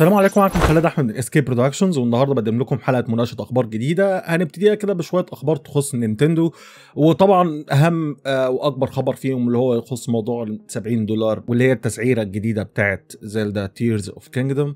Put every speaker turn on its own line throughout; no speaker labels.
السلام عليكم معكم خالد احمد من اسكيب برودكشنز والنهارده بقدم لكم حلقه مناقشه اخبار جديده هنبتديها كده بشويه اخبار تخص نينتندو وطبعا اهم آه، واكبر خبر فيهم اللي هو يخص موضوع ال 70 دولار واللي هي التسعيره الجديده بتاعت زيلدا تيرز اوف كينجدوم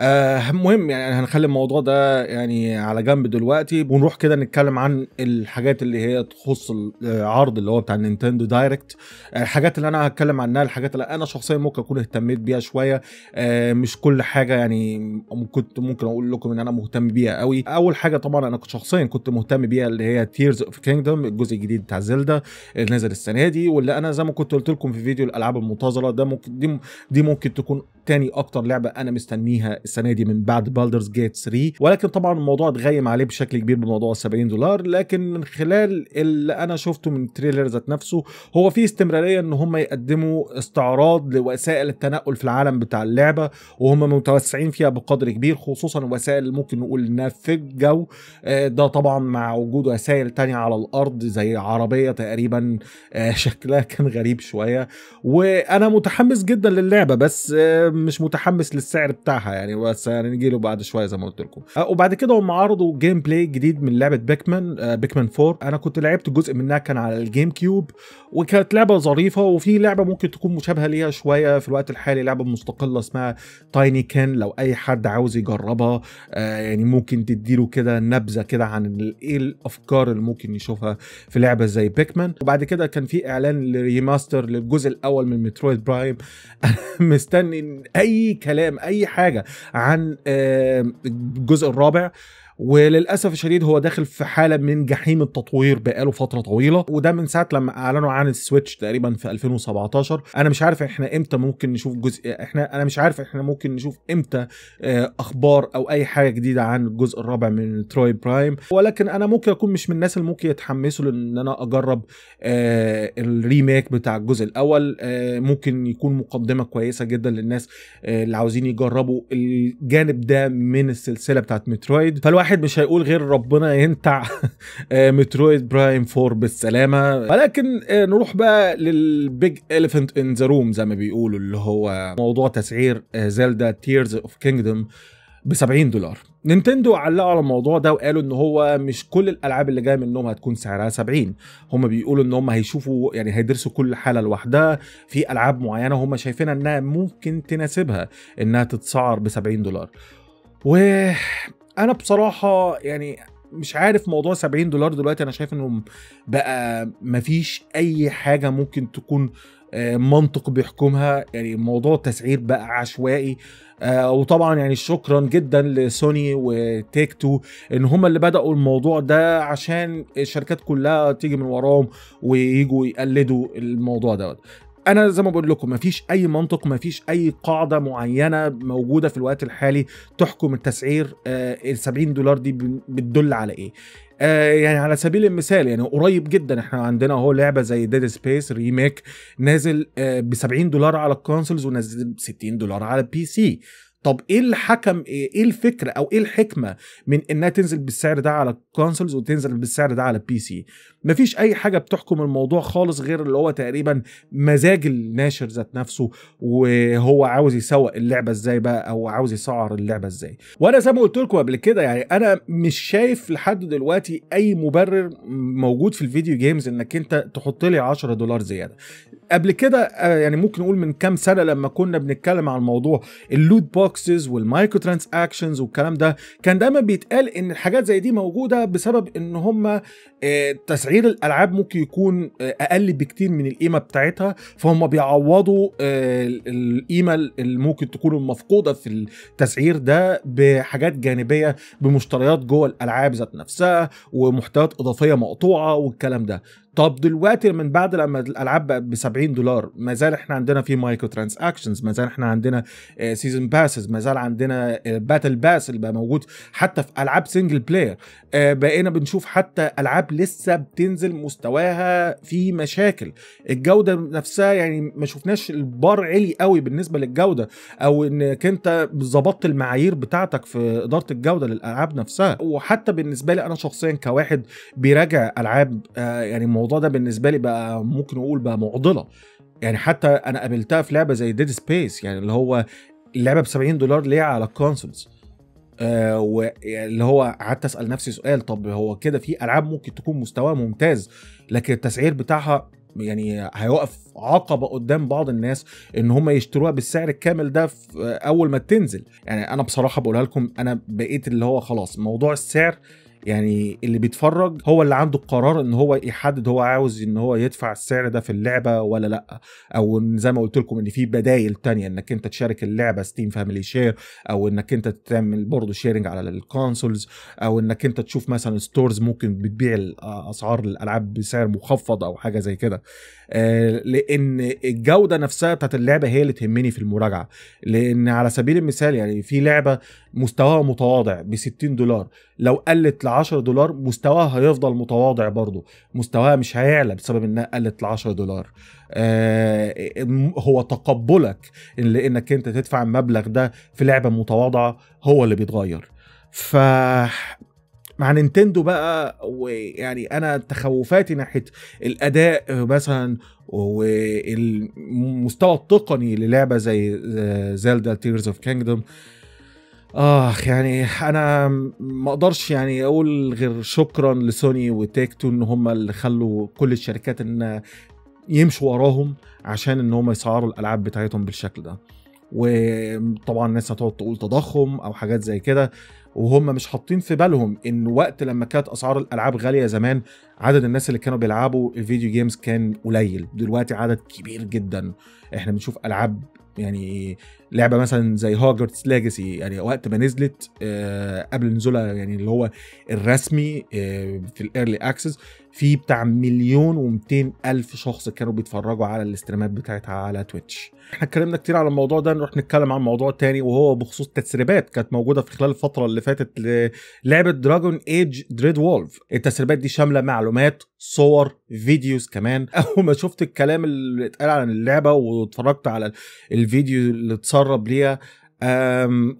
آه مهم يعني هنخلي الموضوع ده يعني على جنب دلوقتي ونروح كده نتكلم عن الحاجات اللي هي تخص العرض آه، اللي هو بتاع النينتندو دايركت آه، الحاجات اللي انا هتكلم عنها الحاجات اللي انا شخصيا ممكن اكون اهتميت بيها شويه آه مش كل حاجه يعني كنت ممكن اقول لكم ان انا مهتم بيها قوي اول حاجه طبعا انا كنت شخصيا كنت مهتم بيها اللي هي تيرز اوف كينجدم الجزء الجديد بتاع زلدا اللي نزل السنه دي واللي انا زي ما كنت قلت لكم في فيديو الالعاب المنتظره ده ممكن دي دي ممكن تكون تاني اكتر لعبه انا مستنيها السنه دي من بعد بالدرز جيت 3 ولكن طبعا الموضوع اتغيم عليه بشكل كبير بموضوع ال 70 دولار لكن من خلال اللي انا شفته من التريلر ذات نفسه هو في استمراريه ان هم يقدموا استعراض لوسائل التنقل في العالم بتاع اللعبه وهم متوسعين فيها بقدر كبير خصوصا وسائل اللي ممكن نقول انها في الجو آه، ده طبعا مع وجود وسائل تانية على الارض زي عربيه تقريبا آه، شكلها كان غريب شويه وانا متحمس جدا للعبه بس آه، مش متحمس للسعر بتاعها يعني بس يعني نجي له بعد شويه زي ما قلت لكم آه، وبعد كده هم عرضوا جيم بلاي جديد من لعبه بيكمان بيكمان 4 انا كنت لعبت جزء منها كان على الجيم كيوب وكانت لعبه ظريفه وفي لعبه ممكن تكون مشابهه ليها شويه في الوقت الحالي لعبه مستقله اسمها تايني كان لو اي حد عاوز يجربها آه، يعني ممكن تديله كده نبذه كده عن ايه الافكار اللي ممكن يشوفها في لعبه زي بيكمان وبعد كده كان في اعلان لريماستر للجزء الاول من مترويد برايم مستني اي كلام اي حاجه عن آه، الجزء الرابع وللاسف الشديد هو داخل في حاله من جحيم التطوير بقاله فتره طويله وده من ساعه لما اعلنوا عن السويتش تقريبا في 2017 انا مش عارف احنا امتى ممكن نشوف جزء احنا انا مش عارف احنا ممكن نشوف امتى آه، اخبار او اي حاجه جديده عن الجزء الرابع من تروي برايم ولكن انا ممكن اكون مش من الناس اللي ممكن يتحمسوا لان انا اجرب آه، الريميك بتاع الجزء الاول آه، ممكن يكون مقدمه كويسه جدا للناس اللي عاوزين يجربوا الجانب ده من السلسله بتاعت مترويد فالواحد واحد مش هيقول غير ربنا ينتع آه، مترويد برايم 4 بالسلامه ولكن آه، نروح بقى للبيج اليفنت ان ذا روم زي ما بيقولوا اللي هو موضوع تسعير آه، زلدا تيرز اوف كينجدوم ب 70 دولار نينتندو علقوا على الموضوع ده وقالوا ان هو مش كل الالعاب اللي جايه منهم هتكون سعرها 70 هم بيقولوا ان هم هيشوفوا يعني هيدرسوا كل حاله لوحدها في العاب معينه هم شايفينها انها ممكن تناسبها انها تتسعر ب 70 دولار و انا بصراحه يعني مش عارف موضوع 70 دولار دلوقتي انا شايف انه بقى مفيش اي حاجه ممكن تكون آه، منطق بيحكمها يعني موضوع التسعير بقى عشوائي آه وطبعا يعني شكرا جدا لسوني وتيك تو ان هم اللي بداوا الموضوع ده عشان الشركات كلها تيجي من وراهم ويجوا يقلدوا الموضوع دوت انا زي ما بقول لكم مفيش اي منطق مفيش اي قاعده معينه موجوده في الوقت الحالي تحكم التسعير آه، ال 70 دولار دي بتدل على ايه آه، يعني على سبيل المثال يعني قريب جدا احنا عندنا اهو لعبه زي ديد سبيس ريميك نازل آه، ب 70 دولار على الكونسولز ونازل ب 60 دولار على البي سي طب ايه اللي حكم إيه-, ايه الفكره او ايه الحكمه من انها تنزل بالسعر ده على الكونسولز وتنزل بالسعر ده على البي سي مفيش اي حاجه بتحكم الموضوع خالص غير اللي هو تقريبا مزاج الناشر ذات نفسه وهو عاوز يسوق اللعبه ازاي بقى او عاوز يسعر اللعبه ازاي وانا زي ما قلت لكم قبل كده يعني انا مش شايف لحد دلوقتي اي مبرر موجود في الفيديو جيمز انك انت تحط لي 10 دولار زياده قبل كده آه، يعني ممكن نقول من كام سنه لما كنا بنتكلم عن موضوع اللود بوكسز والمايكرو ترانزاكشنز والكلام ده كان دايما بيتقال ان الحاجات زي دي موجوده بسبب ان هم آه، تسعير الالعاب ممكن يكون آه، اقل بكتير من القيمه بتاعتها فهم بيعوضوا آه، القيمه اللي ممكن تكون المفقوده في التسعير ده بحاجات جانبيه بمشتريات جوه الالعاب ذات نفسها ومحتويات اضافيه مقطوعه والكلام ده طب دلوقتي من بعد لما الالعاب بقت ب 70 دولار ما زال احنا عندنا في مايكرو ترانزاكشنز ما زال احنا عندنا سيزون آه، باسز ما زال عندنا باتل آه، باس اللي بقى موجود حتى في العاب سنجل بلاير آه، بقينا بنشوف حتى العاب لسه بتنزل مستواها في مشاكل الجوده نفسها يعني ما شفناش البار عالي قوي بالنسبه للجوده او انك انت ظبطت المعايير بتاعتك في اداره الجوده للالعاب نفسها وحتى بالنسبه لي انا شخصيا كواحد بيراجع العاب يعني موضوع الموضوع ده بالنسبه لي بقى ممكن اقول بقى معضله يعني حتى انا قابلتها في لعبه زي ديد سبيس يعني اللي هو اللعبه ب 70 دولار ليه على الكونسولز آه واللي هو قعدت اسال نفسي سؤال طب هو كده في العاب ممكن تكون مستواها ممتاز لكن التسعير بتاعها يعني هيوقف عقبه قدام بعض الناس ان هم يشتروها بالسعر الكامل ده في اول ما تنزل يعني انا بصراحه بقولها لكم انا بقيت اللي هو خلاص موضوع السعر يعني اللي بيتفرج هو اللي عنده القرار ان هو يحدد هو عاوز ان هو يدفع السعر ده في اللعبه ولا لا او زي ما قلت لكم ان في بدايل تانية انك انت تشارك اللعبه ستيم فاميلي شير او انك انت تعمل برضه شيرنج على الكونسولز او انك انت تشوف مثلا ستورز ممكن بتبيع آه، اسعار الالعاب بسعر مخفض او حاجه زي كده آه، لان الجوده نفسها بتاعت اللعبه هي اللي تهمني في المراجعه لان على سبيل المثال يعني في لعبه مستواها متواضع ب 60 دولار لو قلت ل 10 دولار مستواها هيفضل متواضع برضه مستواها مش هيعلى بسبب انها قلت ل 10 دولار آه هو تقبلك لانك انت تدفع المبلغ ده في لعبه متواضعه هو اللي بيتغير ف مع نينتندو بقى ويعني انا تخوفاتي ناحيه الاداء مثلا والمستوى التقني للعبه زي زلدا تيرز اوف كينجدوم اخ يعني انا ما اقدرش يعني اقول غير شكرا لسوني وتيك تو ان هم اللي خلوا كل الشركات ان يمشوا وراهم عشان ان هم يسعروا الالعاب بتاعتهم بالشكل ده وطبعا الناس هتقعد تقول تضخم او حاجات زي كده وهم مش حاطين في بالهم ان وقت لما كانت اسعار الالعاب غاليه زمان عدد الناس اللي كانوا بيلعبوا الفيديو جيمز كان قليل دلوقتي عدد كبير جدا احنا بنشوف العاب يعني لعبه مثلا زي هوجرتس ليجاسي يعني وقت ما نزلت آه، قبل نزولها يعني اللي هو الرسمي آه، في الايرلي اكسس في بتاع مليون و200 الف شخص كانوا بيتفرجوا على الاستريمات بتاعتها على تويتش احنا اتكلمنا كتير على الموضوع ده نروح نتكلم عن موضوع تاني وهو بخصوص تسريبات كانت موجوده في خلال الفتره اللي فاتت للعبه دراجون ايج دريد وولف التسريبات دي شامله معلومات صور فيديوز كمان اول ما شفت الكلام اللي اتقال عن اللعبه واتفرجت على الفيديو اللي اتصور تسرب ليها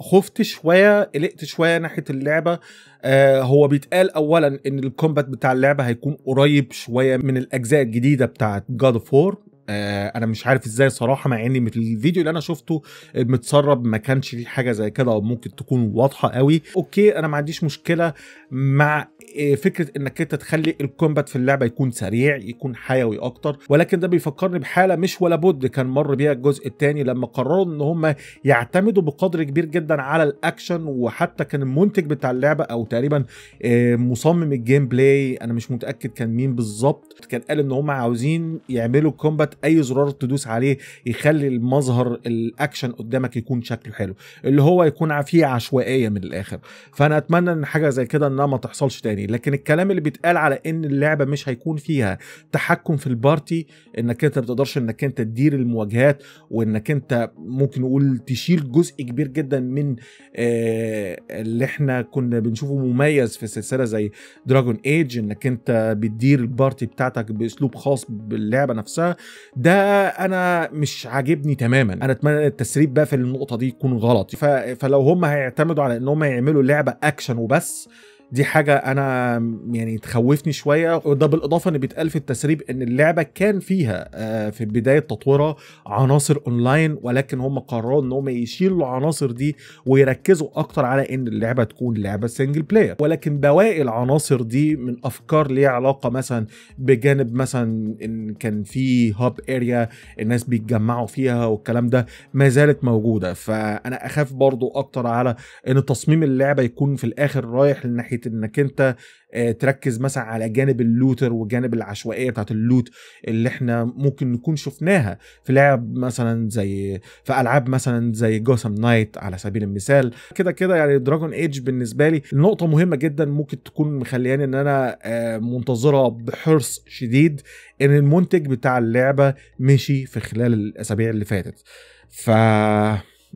خفت شويه قلقت شويه ناحيه اللعبه آه، هو بيتقال اولا ان الكومبات بتاع اللعبه هيكون قريب شويه من الاجزاء الجديده بتاعه جاد اوف انا مش عارف ازاي صراحه مع اني مثل الفيديو اللي انا شفته متسرب ما كانش فيه حاجه زي كده او ممكن تكون واضحه قوي اوكي انا ما عنديش مشكله مع آه، فكره انك انت تخلي الكومبات في اللعبه يكون سريع يكون حيوي اكتر ولكن ده بيفكرني بحاله مش ولا بد كان مر بيها الجزء الثاني لما قرروا ان هم يعتمدوا بقدر كبير جدا على الاكشن وحتى كان المنتج بتاع اللعبه او تقريبا آه، مصمم الجيم بلاي انا مش متاكد كان مين بالظبط كان قال ان هم عاوزين يعملوا كومبات اي زرار تدوس عليه يخلي المظهر الاكشن قدامك يكون شكله حلو اللي هو يكون فيه عشوائيه من الاخر فانا اتمنى ان حاجه زي كده انها ما تحصلش تاني تاني لكن الكلام اللي بيتقال على ان اللعبه مش هيكون فيها تحكم في البارتي انك انت ما بتقدرش انك انت تدير المواجهات وانك انت ممكن نقول تشيل جزء كبير جدا من آه، اللي احنا كنا بنشوفه مميز في سلسله زي دراجون ايج انك انت بتدير البارتي بتاعتك باسلوب خاص باللعبه نفسها ده انا مش عاجبني تماما انا اتمنى التسريب بقى في النقطه دي يكون غلط فلو هم هيعتمدوا على ان هم يعملوا لعبه اكشن وبس دي حاجه انا يعني تخوفني شويه وده بالاضافه ان بيتقال في التسريب ان اللعبه كان فيها آه، في بدايه تطويرها عناصر اونلاين ولكن هم قرروا ان هم يشيلوا العناصر دي ويركزوا اكتر على ان اللعبه تكون لعبه سنجل بلاير ولكن بواقي العناصر دي من افكار ليها علاقه مثلا بجانب مثلا ان كان في هاب اريا الناس بيتجمعوا فيها والكلام ده ما زالت موجوده فانا اخاف برضو اكتر على ان تصميم اللعبه يكون في الاخر رايح للناحيه حته انك انت آه، تركز مثلا على جانب اللوتر وجانب العشوائيه بتاعت اللوت اللي احنا ممكن نكون شفناها في لعب مثلا زي في العاب مثلا زي جوسم نايت على سبيل المثال كده كده يعني دراجون ايج بالنسبه لي نقطه مهمه جدا ممكن تكون مخلياني ان انا آه، منتظره بحرص شديد ان المنتج بتاع اللعبه مشي في خلال الاسابيع اللي فاتت ف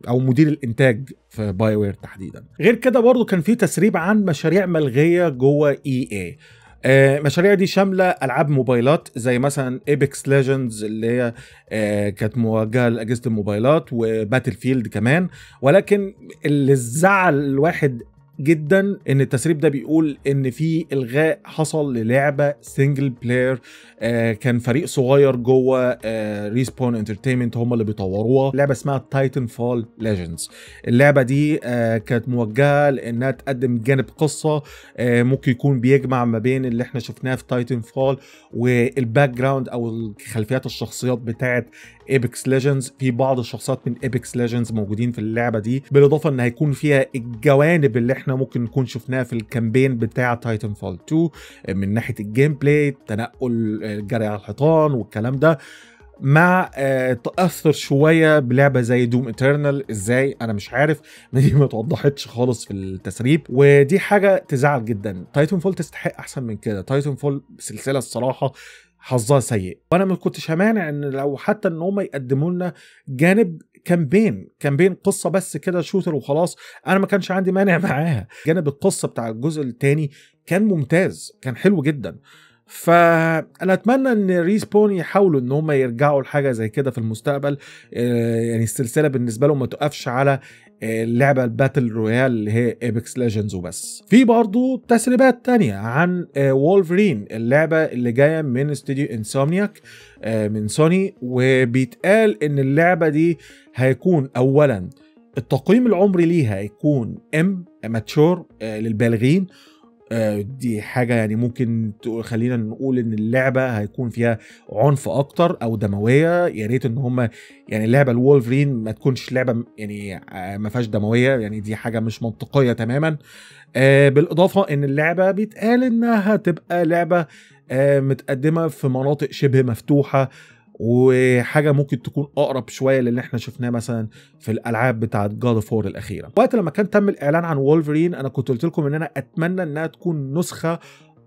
او مدير الانتاج في باي وير تحديدا غير كده برضه كان في تسريب عن مشاريع ملغيه جوه اي e اي آه، المشاريع دي شامله العاب موبايلات زي مثلا ايبكس ليجندز اللي هي آه، كانت موجهه لاجهزه الموبايلات وباتل فيلد كمان ولكن اللي زعل الواحد جدا ان التسريب ده بيقول ان في الغاء حصل للعبه سنجل بلاير آه كان فريق صغير جوه آه ريسبون انترتينمنت هم اللي بيطوروها لعبه اسمها تايتن فال ليجندز اللعبه دي آه كانت موجهه لانها تقدم جانب قصه آه ممكن يكون بيجمع ما بين اللي احنا شفناه في تايتن فال والباك جراوند او خلفيات الشخصيات بتاعت ايبكس ليجندز في بعض الشخصيات من ايبكس ليجندز موجودين في اللعبه دي بالاضافه ان هيكون فيها الجوانب اللي احنا ممكن نكون شفناها في الكامبين بتاع تايتن فول 2 من ناحيه الجيم بلاي تنقل الجري على الحيطان والكلام ده مع آه، تاثر شويه بلعبه زي دوم اترنال ازاي انا مش عارف دي ما توضحتش خالص في التسريب ودي حاجه تزعل جدا تايتون فول تستحق احسن من كده تايتون فول سلسله الصراحه حظها سيء وانا ما كنتش همانع ان لو حتى ان هم يقدموا لنا جانب كامبين كامبين قصه بس كده شوتر وخلاص انا ما كانش عندي مانع معاها جانب القصه بتاع الجزء الثاني كان ممتاز كان حلو جدا فانا اتمنى ان ريسبون يحاولوا ان هم يرجعوا لحاجه زي كده في المستقبل آه، يعني السلسله بالنسبه لهم ما توقفش على اللعبه آه، الباتل رويال اللي هي ايبكس ليجندز وبس في برضو تسريبات تانية عن وولفرين آه، اللعبه اللي جايه من استوديو انسومنياك من سوني وبيتقال ان اللعبه دي هيكون اولا التقييم العمري ليها هيكون ام ماتشور للبالغين آه، دي حاجة يعني ممكن خلينا نقول إن اللعبة هيكون فيها عنف أكتر أو دموية يا ريت إن هما يعني اللعبة الولفرين ما تكونش لعبة يعني آه، ما فيهاش دموية يعني دي حاجة مش منطقية تماما آه، بالإضافة إن اللعبة بيتقال إنها تبقى لعبة متقدمة في مناطق شبه مفتوحة وحاجه ممكن تكون اقرب شويه للي احنا شفناه مثلا في الالعاب بتاعه جاد اوف الاخيره وقت لما كان تم الاعلان عن وولفرين انا كنت قلت لكم ان انا اتمنى انها تكون نسخه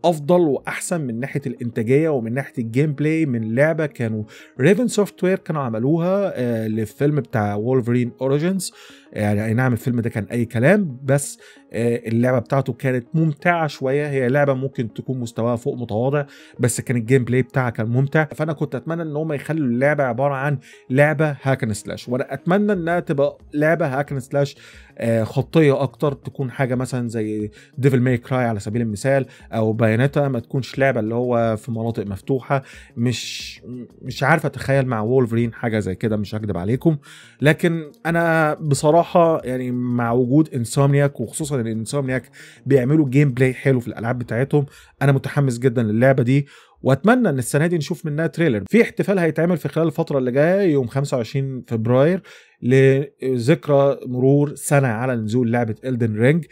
افضل واحسن من ناحيه الانتاجيه ومن ناحيه الجيم بلاي من لعبه كانوا ريفن سوفت وير كانوا عملوها للفيلم آه، بتاع وولفرين اوريجينز يعني نعم الفيلم ده كان اي كلام بس آه، اللعبه بتاعته كانت ممتعه شويه هي لعبه ممكن تكون مستواها فوق متواضع بس كان الجيم بلاي بتاعها كان ممتع فانا كنت اتمنى ان هم يخلوا اللعبه عباره عن لعبه هاكن سلاش وانا اتمنى انها تبقى لعبه هاكن آه، سلاش خطيه اكتر تكون حاجه مثلا زي ديفل ماي كراي على سبيل المثال او بايونيتا ما تكونش لعبه اللي هو في مناطق مفتوحه مش مش عارف اتخيل مع وولفرين حاجه زي كده مش هكذب عليكم لكن انا بصراحه بصراحه يعني مع وجود انسومنياك وخصوصا ان انسومنياك بيعملوا جيم بلاي حلو في الالعاب بتاعتهم انا متحمس جدا للعبه دي واتمنى ان السنه دي نشوف منها تريلر في احتفال هيتعمل في خلال الفتره اللي جايه يوم 25 فبراير لذكرى مرور سنه على نزول لعبه الدن آه، رينج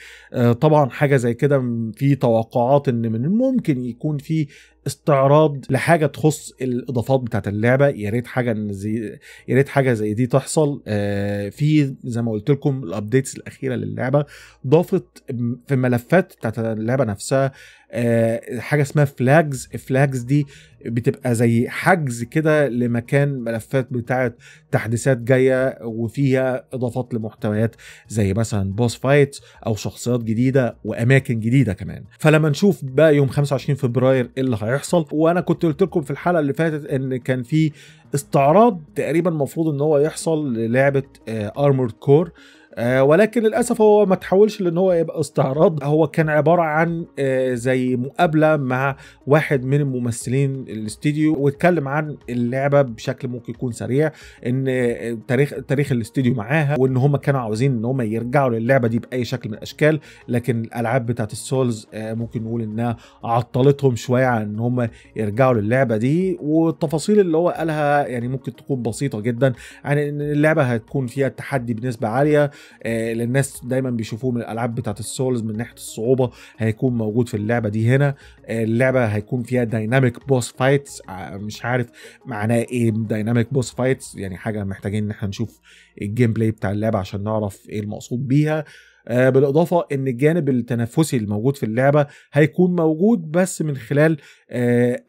طبعا حاجه زي كده في توقعات ان من الممكن يكون في استعراض لحاجه تخص الاضافات بتاعت اللعبه يا ريت حاجه زي يا ريت حاجه زي دي تحصل آه، في زي ما قلت لكم الابديتس الاخيره للعبه ضافت في الملفات بتاعت اللعبه نفسها آه، حاجه اسمها فلاجز الفلاجز دي بتبقى زي حجز كده لمكان ملفات بتاعه تحديثات جايه وفيها اضافات لمحتويات زي مثلا بوس فايتس او شخصيات جديده واماكن جديده كمان فلما نشوف بقى يوم 25 فبراير ايه اللي هيحصل وانا كنت قلت لكم في الحلقه اللي فاتت ان كان في استعراض تقريبا المفروض ان هو يحصل للعبه ارمورد آه، كور آه، ولكن للاسف هو ما تحولش لان هو يبقى استعراض هو كان عباره عن آه، زي مقابله مع واحد من الممثلين الاستديو واتكلم عن اللعبه بشكل ممكن يكون سريع ان آه، تاريخ تاريخ الاستديو معاها وان هم كانوا عاوزين ان هم يرجعوا للعبه دي باي شكل من الاشكال لكن الالعاب بتاعت السولز ممكن نقول انها عطلتهم شويه عن ان هم يرجعوا للعبه دي والتفاصيل اللي هو قالها يعني ممكن تكون بسيطه جدا عن ان اللعبه هتكون فيها تحدي بنسبه عاليه آه، اللي الناس دايما بيشوفوه من الالعاب بتاعت السولز من ناحيه الصعوبه هيكون موجود في اللعبه دي هنا آه، اللعبه هيكون فيها دايناميك بوس فايتس مش عارف معناه ايه دايناميك بوس فايتس يعني حاجه محتاجين ان احنا نشوف الجيم بلاي بتاع اللعبه عشان نعرف ايه المقصود بيها آه، بالاضافه ان الجانب التنافسي الموجود في اللعبه هيكون موجود بس من خلال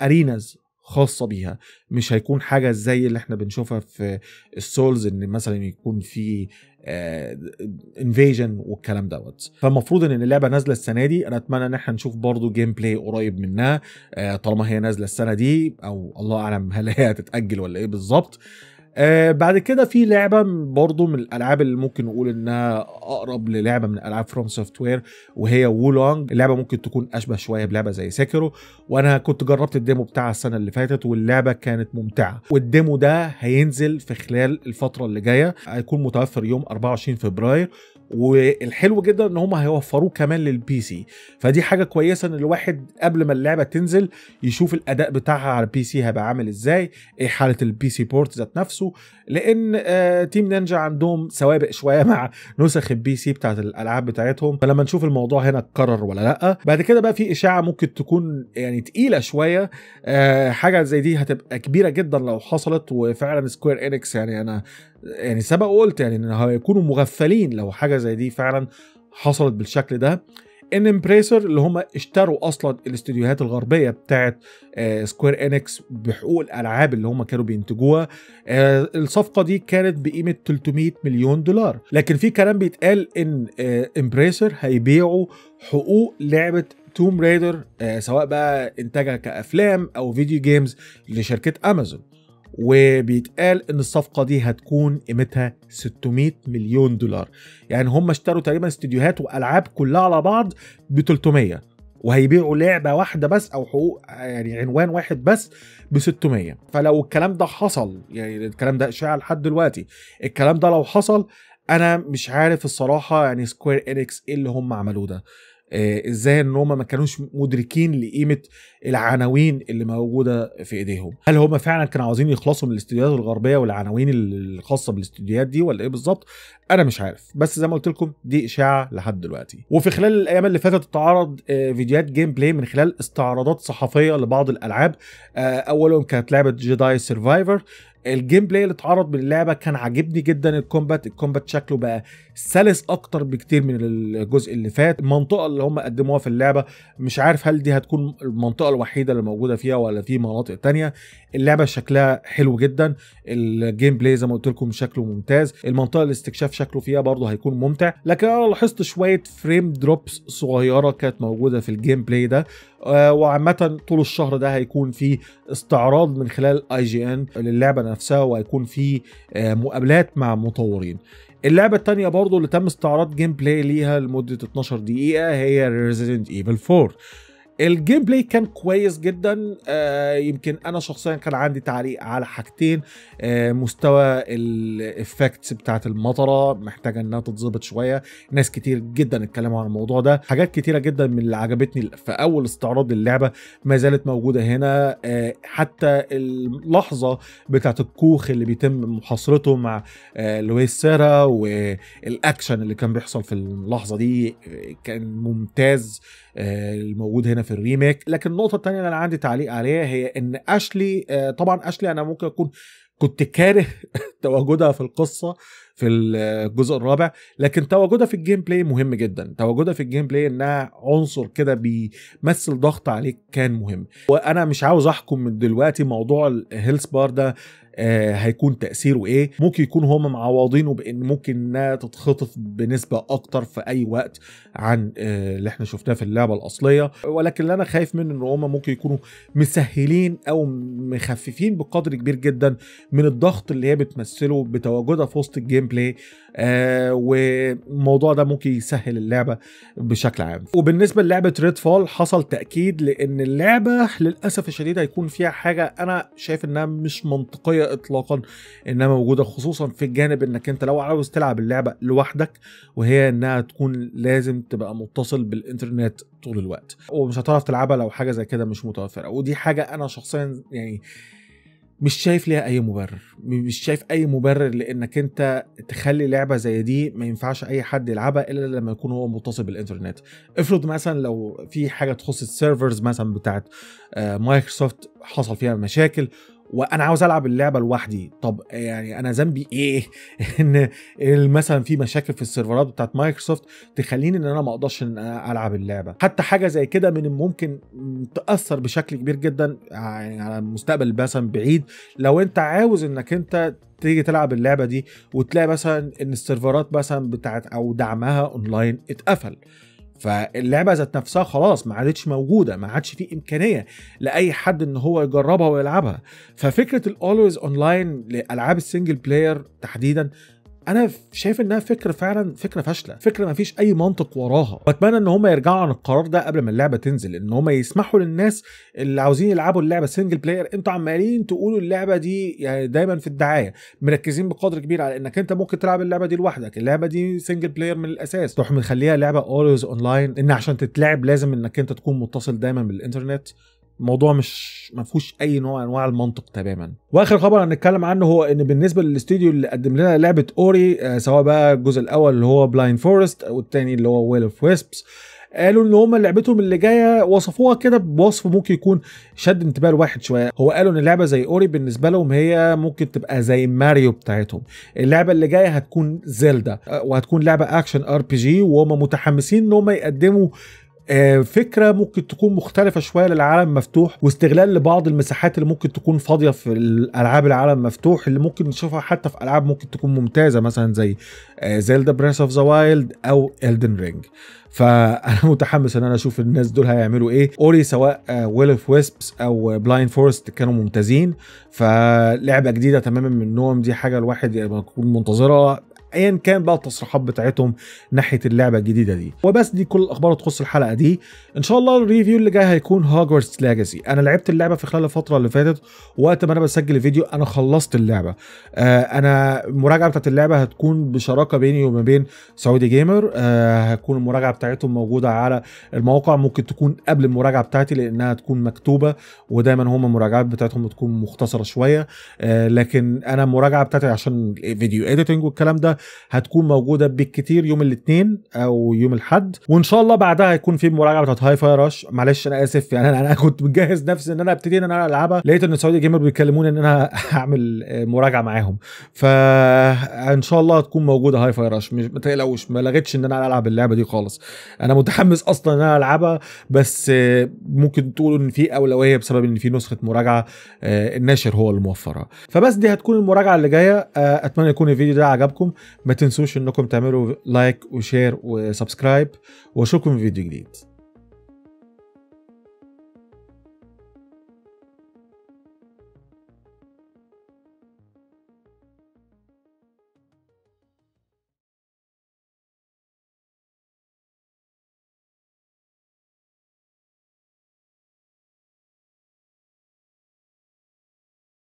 اريناز خاصة بيها مش هيكون حاجة زي اللي احنا بنشوفها في السولز ان مثلا يكون في انفيجن آه، والكلام دوت فالمفروض ان اللعبه نازله السنه دي انا اتمنى ان احنا نشوف برضو جيم بلاي قريب منها آه، طالما هي نازله السنه دي او الله اعلم هل هي هتتاجل ولا ايه بالظبط آه بعد كده في لعبه برضه من الالعاب اللي ممكن نقول انها اقرب للعبه من العاب فروم سوفت وير وهي وولونج اللعبه ممكن تكون اشبه شويه بلعبه زي سيكرو وانا كنت جربت الديمو بتاعها السنه اللي فاتت واللعبه كانت ممتعه والديمو ده هينزل في خلال الفتره اللي جايه هيكون متوفر يوم 24 فبراير والحلو جدا ان هم هيوفروه كمان للبي سي فدي حاجه كويسه ان الواحد قبل ما اللعبه تنزل يشوف الاداء بتاعها على البي سي هيبقى عامل ازاي ايه حاله البي سي بورت ذات نفسه لان آه تيم نينجا عندهم سوابق شويه مع نسخ البي سي بتاعه الالعاب بتاعتهم فلما نشوف الموضوع هنا اتكرر ولا لا بعد كده بقى في اشاعه ممكن تكون يعني تقيله شويه آه حاجه زي دي هتبقى كبيره جدا لو حصلت وفعلا سكوير انكس يعني انا يعني سبق وقلت يعني ان هيكونوا مغفلين لو حاجه زي دي فعلا حصلت بالشكل ده ان امبريسر اللي هم اشتروا اصلا الاستديوهات الغربيه بتاعه آه، سكوير انكس بحقوق الالعاب اللي هم كانوا بينتجوها آه، الصفقه دي كانت بقيمه 300 مليون دولار لكن في كلام بيتقال ان آه، امبريسر هيبيعوا حقوق لعبه توم رايدر سواء بقى انتاجها كافلام او فيديو جيمز لشركه امازون وبيتقال ان الصفقه دي هتكون قيمتها 600 مليون دولار يعني هم اشتروا تقريبا استديوهات والعاب كلها على بعض ب 300 وهيبيعوا لعبه واحده بس او حقوق يعني عنوان واحد بس ب 600 فلو الكلام ده حصل يعني الكلام ده اشاعه لحد دلوقتي الكلام ده لو حصل انا مش عارف الصراحه يعني سكوير انكس ايه اللي هم عملوه ده آه، ازاي ان هم ما كانوش مدركين لقيمه العناوين اللي موجوده في ايديهم هل هم فعلا كانوا عاوزين يخلصوا من الاستديوهات الغربيه والعناوين الخاصه بالاستديوهات دي ولا ايه بالظبط انا مش عارف بس زي ما قلت لكم دي اشاعه لحد دلوقتي وفي خلال الايام اللي فاتت اتعرض آه، فيديوهات جيم بلاي من خلال استعراضات صحفيه لبعض الالعاب آه، اولهم كانت لعبه جداي سرفايفر الجيم بلاي اللي اتعرض من اللعبه كان عاجبني جدا الكومبات الكومبات شكله بقى سلس اكتر بكتير من الجزء اللي فات المنطقه اللي هم قدموها في اللعبه مش عارف هل دي هتكون المنطقه الوحيده اللي موجوده فيها ولا في مناطق تانية اللعبه شكلها حلو جدا الجيم بلاي زي ما قلت لكم شكله ممتاز المنطقه الاستكشاف شكله فيها برضه هيكون ممتع لكن انا لاحظت شويه فريم دروبس صغيره كانت موجوده في الجيم بلاي ده آه، وعامة طول الشهر ده هيكون في استعراض من خلال اي جي ان للعبة نفسها وهيكون في آه، مقابلات مع مطورين اللعبة التانية برضه اللي تم استعراض جيم بلاي ليها لمدة 12 دقيقة هي Resident Evil 4 الجيم بلاي كان كويس جدا آه يمكن انا شخصيا كان عندي تعليق على حاجتين آه مستوى الافكتس بتاعه المطره محتاجه انها تتظبط شويه ناس كتير جدا اتكلموا عن الموضوع ده حاجات كتيره جدا من اللي عجبتني في اول استعراض للعبه ما زالت موجوده هنا آه حتى اللحظه بتاعه الكوخ اللي بيتم محاصرته مع آه لويس سيرا والاكشن اللي كان بيحصل في اللحظه دي آه، كان ممتاز آه، الموجود هنا في الريميك لكن النقطه التانية اللي انا عندي تعليق عليها هي ان اشلي آه، طبعا اشلي انا ممكن اكون كنت كاره تواجدها في القصه في الجزء الرابع لكن تواجدها في الجيم بلاي مهم جدا تواجدها في الجيم بلاي انها عنصر كده بيمثل ضغط عليك كان مهم وانا مش عاوز احكم من دلوقتي موضوع الهيلث بار ده آه، هيكون تاثيره ايه ممكن يكون هم معوضينه بان ممكن انها تتخطف بنسبه اكتر في اي وقت عن آه، اللي احنا شفناه في اللعبه الاصليه ولكن اللي انا خايف منه ان هم ممكن يكونوا مسهلين او مخففين بقدر كبير جدا من الضغط اللي هي بتمثله بتواجدها في وسط الجيم الجيم بلاي آه والموضوع ده ممكن يسهل اللعبه بشكل عام وبالنسبه للعبه ريد فول حصل تاكيد لان اللعبه للاسف الشديد هيكون فيها حاجه انا شايف انها مش منطقيه اطلاقا انها موجوده خصوصا في الجانب انك انت لو عاوز تلعب اللعبه لوحدك وهي انها تكون لازم تبقى متصل بالانترنت طول الوقت ومش هتعرف تلعبها لو حاجه زي كده مش متوفره ودي حاجه انا شخصيا يعني مش شايف ليها اي مبرر مش شايف اي مبرر لانك انت تخلي لعبه زي دي ما ينفعش اي حد يلعبها الا لما يكون هو متصل بالانترنت افرض مثلا لو في حاجه تخص السيرفرز مثلا بتاعت مايكروسوفت آه، حصل فيها مشاكل وانا عاوز العب اللعبه لوحدي طب يعني انا ذنبي ايه ان مثلا في مشاكل في السيرفرات بتاعت مايكروسوفت تخليني ان انا ما اقدرش ان أنا العب اللعبه حتى حاجه زي كده من الممكن تاثر بشكل كبير جدا يعني على المستقبل مثلا بعيد لو انت عاوز انك انت تيجي تلعب اللعبه دي وتلاقي مثلا ان السيرفرات مثلا بتاعت او دعمها اونلاين اتقفل فاللعبه ذات نفسها خلاص ما عادتش موجوده ما عادش في امكانيه لاي حد ان هو يجربها ويلعبها ففكره الاولويز اونلاين لالعاب السنجل بلاير تحديدا انا شايف انها فكره فعلا فكره فاشله فكره ما فيش اي منطق وراها واتمنى ان هم يرجعوا عن القرار ده قبل ما اللعبه تنزل ان هم يسمحوا للناس اللي عاوزين يلعبوا اللعبه سنجل بلاير انتوا عمالين تقولوا اللعبه دي يعني دايما في الدعايه مركزين بقدر كبير على انك انت ممكن تلعب اللعبه دي لوحدك اللعبه دي سنجل بلاير من الاساس تروح مخليها لعبه اولويز اونلاين ان عشان تتلعب لازم انك انت تكون متصل دايما بالانترنت الموضوع مش ما فيهوش اي نوع انواع المنطق تماما واخر خبر هنتكلم عنه هو ان بالنسبه للاستوديو اللي قدم لنا لعبه اوري آه، سواء بقى الجزء الاول اللي هو بلايند فورست والتاني اللي هو ويل اوف ويسبس قالوا ان هم لعبتهم اللي جايه وصفوها كده بوصف ممكن يكون شد انتباه الواحد شويه هو قالوا ان لعبه زي اوري بالنسبه لهم هي ممكن تبقى زي ماريو بتاعتهم اللعبه اللي جايه هتكون زيلدا آه، وهتكون لعبه اكشن ار بي جي وهم متحمسين ان هم يقدموا آه، فكره ممكن تكون مختلفه شويه للعالم مفتوح واستغلال لبعض المساحات اللي ممكن تكون فاضيه في الالعاب العالم مفتوح اللي ممكن نشوفها حتى في العاب ممكن تكون ممتازه مثلا زي زيلدا بريس اوف ذا وايلد او الدن رينج فانا متحمس ان انا اشوف الناس دول هيعملوا ايه اوري سواء ويل اوف ويسبس او بلايند فورست كانوا ممتازين فلعبه جديده تماما من النوم دي حاجه الواحد يكون منتظرها ايا كان بقى التصريحات بتاعتهم ناحيه اللعبه الجديده دي وبس دي كل الاخبار اللي تخص الحلقه دي ان شاء الله الريفيو اللي جاي هيكون هاجورز ليجاسي انا لعبت اللعبه في خلال الفتره اللي فاتت وقت ما انا بسجل الفيديو انا خلصت اللعبه آه انا المراجعه بتاعت اللعبه هتكون بشراكه بيني وما بين سعودي جيمر آه هتكون المراجعه بتاعتهم موجوده على الموقع ممكن تكون قبل المراجعه بتاعتي لانها تكون مكتوبه ودايما هم المراجعات بتاعتهم بتكون مختصره شويه آه لكن انا المراجعه بتاعتي عشان فيديو اديتنج والكلام ده هتكون موجوده بالكتير يوم الاثنين او يوم الاحد وان شاء الله بعدها هيكون في مراجعه بتاعت هاي فاي رش معلش انا اسف يعني انا, كنت مجهز نفسي ان انا ابتدي ان انا العبها لقيت ان سعودي جيمر بيكلموني ان انا هعمل مراجعه معاهم ف ان شاء الله هتكون موجوده هاي فاي رش ما تقلقوش ما لغتش ان انا العب اللعبه دي خالص انا متحمس اصلا ان انا العبها بس آه، ممكن تقولوا ان في اولويه بسبب ان في نسخه مراجعه آه، الناشر هو اللي موفرها فبس دي هتكون المراجعه اللي جايه آه، اتمنى يكون الفيديو ده عجبكم ما تنسوش انكم تعملوا لايك وشير وسبسكرايب واشوفكم في فيديو جديد